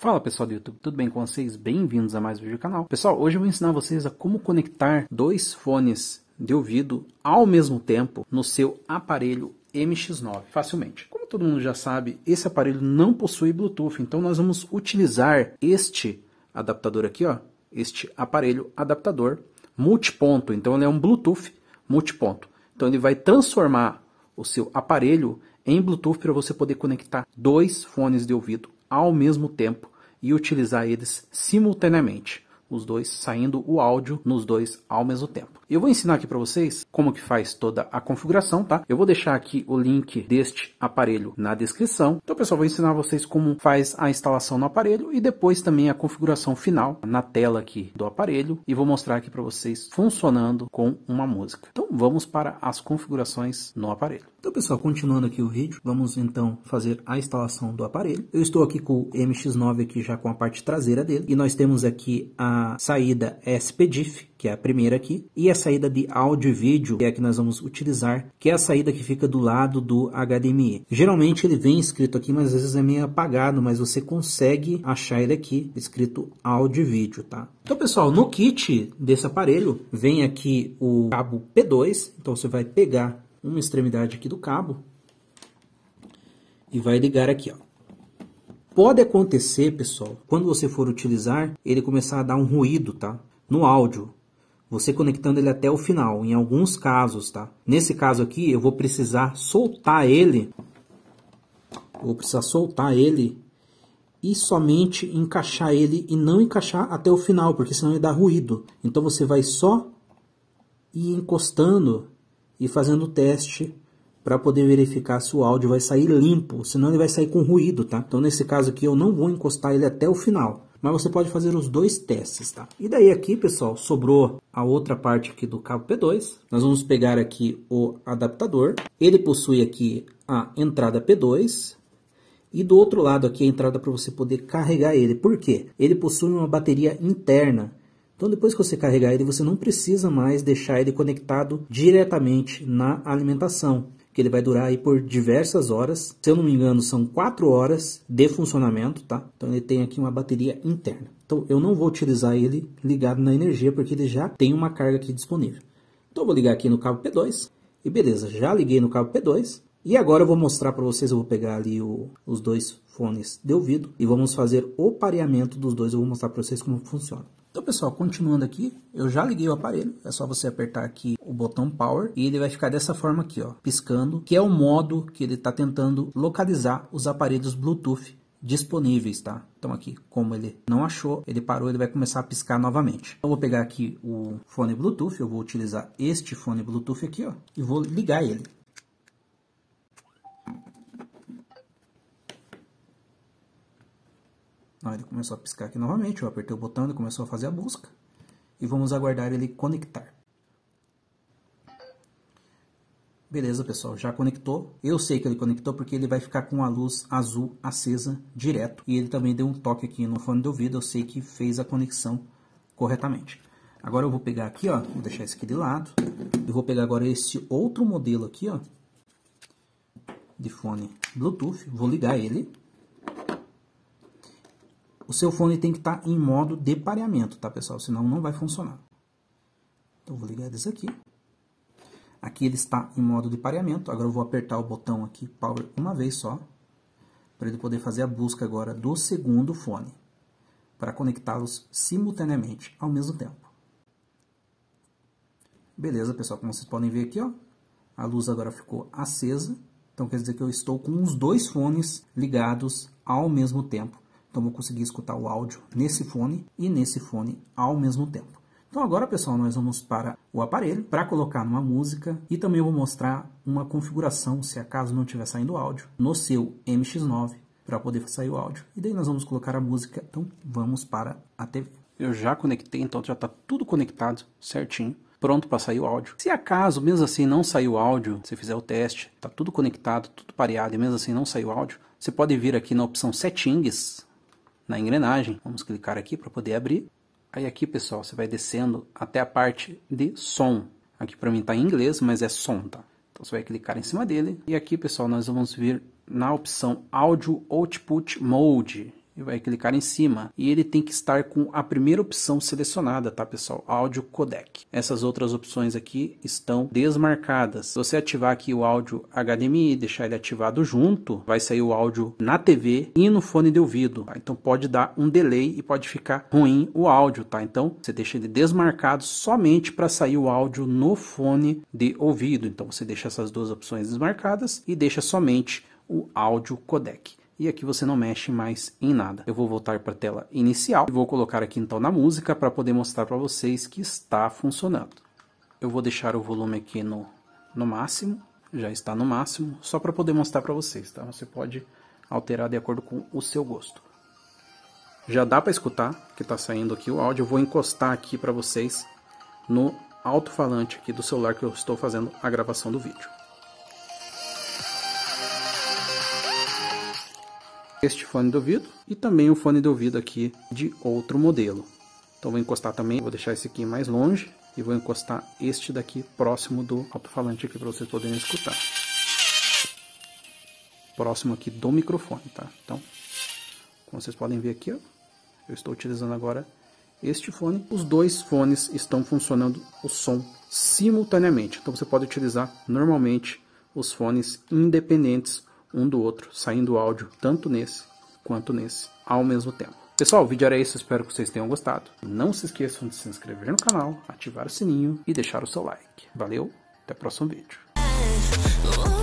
Fala pessoal do YouTube, tudo bem com vocês? Bem-vindos a mais um vídeo do canal. Pessoal, hoje eu vou ensinar vocês a como conectar dois fones de ouvido ao mesmo tempo no seu aparelho MX9 facilmente. Como todo mundo já sabe, esse aparelho não possui Bluetooth, então nós vamos utilizar este adaptador aqui, ó, este aparelho adaptador multiponto. Então ele é um Bluetooth multiponto. Então ele vai transformar o seu aparelho em Bluetooth para você poder conectar dois fones de ouvido ao mesmo tempo e utilizar eles simultaneamente os dois, saindo o áudio nos dois ao mesmo tempo. Eu vou ensinar aqui para vocês como que faz toda a configuração, tá? Eu vou deixar aqui o link deste aparelho na descrição. Então, pessoal, vou ensinar vocês como faz a instalação no aparelho e depois também a configuração final na tela aqui do aparelho e vou mostrar aqui para vocês funcionando com uma música. Então, vamos para as configurações no aparelho. Então, pessoal, continuando aqui o vídeo, vamos então fazer a instalação do aparelho. Eu estou aqui com o MX9 aqui já com a parte traseira dele e nós temos aqui a saída é SPDIF, que é a primeira aqui, e a saída de áudio e vídeo, que é a que nós vamos utilizar, que é a saída que fica do lado do HDMI. Geralmente ele vem escrito aqui, mas às vezes é meio apagado, mas você consegue achar ele aqui, escrito áudio e vídeo, tá? Então pessoal, no kit desse aparelho, vem aqui o cabo P2, então você vai pegar uma extremidade aqui do cabo e vai ligar aqui, ó. Pode acontecer, pessoal, quando você for utilizar, ele começar a dar um ruído, tá? No áudio. Você conectando ele até o final, em alguns casos, tá? Nesse caso aqui, eu vou precisar soltar ele. Vou precisar soltar ele e somente encaixar ele e não encaixar até o final, porque senão ele dá ruído. Então você vai só ir encostando e fazendo o teste para poder verificar se o áudio vai sair limpo, senão ele vai sair com ruído, tá? Então nesse caso aqui eu não vou encostar ele até o final, mas você pode fazer os dois testes, tá? E daí aqui, pessoal, sobrou a outra parte aqui do cabo P2. Nós vamos pegar aqui o adaptador. Ele possui aqui a entrada P2, e do outro lado aqui a entrada para você poder carregar ele. Por quê? Ele possui uma bateria interna. Então depois que você carregar ele, você não precisa mais deixar ele conectado diretamente na alimentação que ele vai durar aí por diversas horas. Se eu não me engano, são 4 horas de funcionamento, tá? Então ele tem aqui uma bateria interna. Então eu não vou utilizar ele ligado na energia, porque ele já tem uma carga aqui disponível. Então eu vou ligar aqui no cabo P2. E beleza, já liguei no cabo P2. E agora eu vou mostrar para vocês, eu vou pegar ali o, os dois fones de ouvido e vamos fazer o pareamento dos dois. Eu vou mostrar para vocês como funciona. Então, pessoal, continuando aqui, eu já liguei o aparelho, é só você apertar aqui o botão Power e ele vai ficar dessa forma aqui, ó, piscando, que é o modo que ele está tentando localizar os aparelhos Bluetooth disponíveis, tá? Então aqui, como ele não achou, ele parou, ele vai começar a piscar novamente. Então, eu vou pegar aqui o fone Bluetooth, eu vou utilizar este fone Bluetooth aqui, ó, e vou ligar ele. Então ele começou a piscar aqui novamente, eu apertei o botão, ele começou a fazer a busca. E vamos aguardar ele conectar. Beleza, pessoal, já conectou. Eu sei que ele conectou porque ele vai ficar com a luz azul acesa direto. E ele também deu um toque aqui no fone de ouvido, eu sei que fez a conexão corretamente. Agora eu vou pegar aqui, ó, vou deixar esse aqui de lado. Eu vou pegar agora esse outro modelo aqui, ó, de fone Bluetooth. Vou ligar ele o seu fone tem que estar tá em modo de pareamento, tá pessoal? Senão não vai funcionar. Então vou ligar isso aqui. Aqui ele está em modo de pareamento. Agora eu vou apertar o botão aqui Power uma vez só. Para ele poder fazer a busca agora do segundo fone. Para conectá-los simultaneamente ao mesmo tempo. Beleza, pessoal. Como vocês podem ver aqui, ó, a luz agora ficou acesa. Então quer dizer que eu estou com os dois fones ligados ao mesmo tempo. Então vou conseguir escutar o áudio nesse fone e nesse fone ao mesmo tempo. Então agora, pessoal, nós vamos para o aparelho para colocar uma música e também vou mostrar uma configuração, se acaso não estiver saindo áudio, no seu MX9 para poder sair o áudio. E daí nós vamos colocar a música. Então vamos para a TV. Eu já conectei, então já está tudo conectado certinho pronto para sair o áudio. Se acaso, mesmo assim, não sair o áudio, você fizer o teste, está tudo conectado, tudo pareado e mesmo assim não sair o áudio, você pode vir aqui na opção Settings, na engrenagem. Vamos clicar aqui para poder abrir. Aí aqui, pessoal, você vai descendo até a parte de som. Aqui para mim está em inglês, mas é som, tá? Então você vai clicar em cima dele. E aqui, pessoal, nós vamos vir na opção Audio Output Mode e vai clicar em cima. E ele tem que estar com a primeira opção selecionada, tá pessoal? Áudio codec. Essas outras opções aqui estão desmarcadas. Se você ativar aqui o áudio HDMI, deixar ele ativado junto, vai sair o áudio na TV e no fone de ouvido. Tá? Então pode dar um delay e pode ficar ruim o áudio, tá? Então você deixa ele desmarcado somente para sair o áudio no fone de ouvido. Então você deixa essas duas opções desmarcadas e deixa somente o áudio codec e aqui você não mexe mais em nada. Eu vou voltar para a tela inicial e vou colocar aqui então na música para poder mostrar para vocês que está funcionando. Eu vou deixar o volume aqui no, no máximo, já está no máximo, só para poder mostrar para vocês, tá? Você pode alterar de acordo com o seu gosto. Já dá para escutar que está saindo aqui o áudio, eu vou encostar aqui para vocês no alto-falante aqui do celular que eu estou fazendo a gravação do vídeo. este fone de ouvido e também o fone de ouvido aqui de outro modelo. Então vou encostar também, vou deixar esse aqui mais longe e vou encostar este daqui próximo do alto-falante aqui para vocês poderem escutar. Próximo aqui do microfone, tá? Então, como vocês podem ver aqui, ó, eu estou utilizando agora este fone. Os dois fones estão funcionando o som simultaneamente. Então você pode utilizar normalmente os fones independentes um do outro, saindo áudio tanto nesse quanto nesse ao mesmo tempo. Pessoal, o vídeo era isso. espero que vocês tenham gostado. Não se esqueçam de se inscrever no canal, ativar o sininho e deixar o seu like. Valeu, até o próximo vídeo.